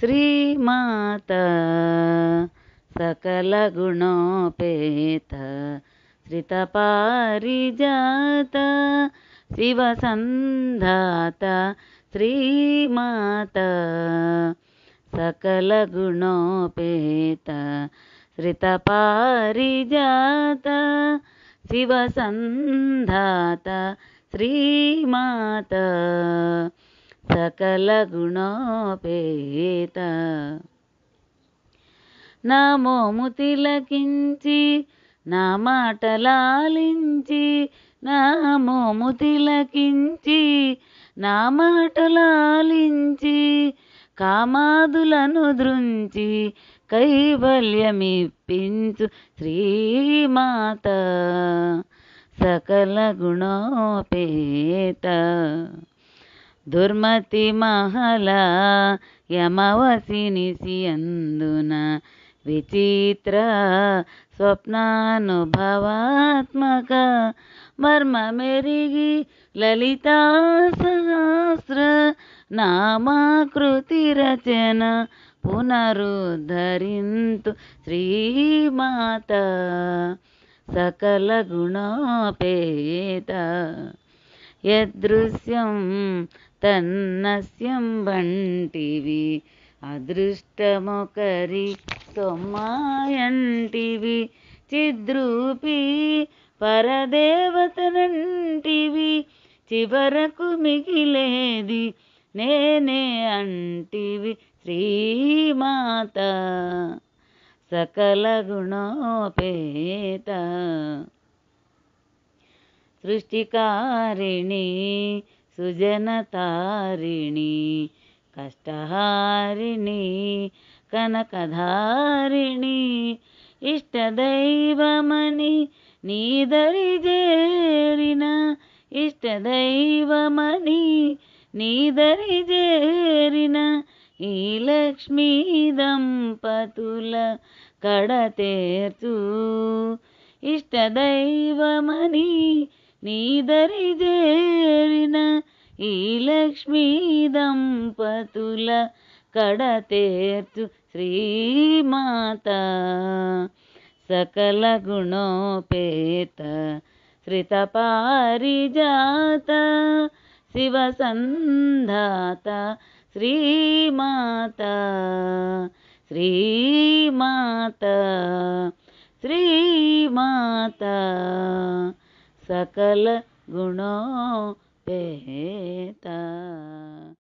श्रीमाता सकलगुणोपेता श्रितपारिजाता शिवसन्धाता श्रीमाता सकलगुणोपेता श्रितपारिजाता शिवसन्धाता श्रीमाता సకల గుణోపేత నా మోము తిలకించి నా మాటలాలించి నా మోము తిలకించి నా మాటలాలించి కామాదులను దృంచి కైవల్యమిప్పించు శ్రీమాత సకల గుణోపేత దుర్మతి మహల యమవసినిసి అందున విచిత్ర స్వప్నానుభవాత్మక మెరిగి లలితా సహస్ర నామాకృతి రచన పునరుద్ధరింతు శ్రీమాత సకల గుణపేత యదృశ్యం తన్నస్యం వంటివి అదృష్టమొకరి తొమ్మాయంటివి చిద్రూపి పరదేవతనంటివి చివరకు మిగిలేది నేనే అంటివి శ్రీమాత సకల గుణోపేత సృష్టికారిణి సుజనతారిణి కష్టహారిణి కనకధారిణి ఇష్టదైవమని నీదరి చేరిన ఇష్టదైవమని నీదరి జేరిన ఈ లక్ష్మీ దంపతుల కడతేర్చు ఇష్టదైవమని నీదరి ఈ లక్ష్మీ దంపతుల కడతేర్చు శ్రీమాత సకల గుణోపేత శ్రిత పారిజాత సంధాత శ్రీమాత శ్రీమాత శ్రీమాత సకల గుణో बहता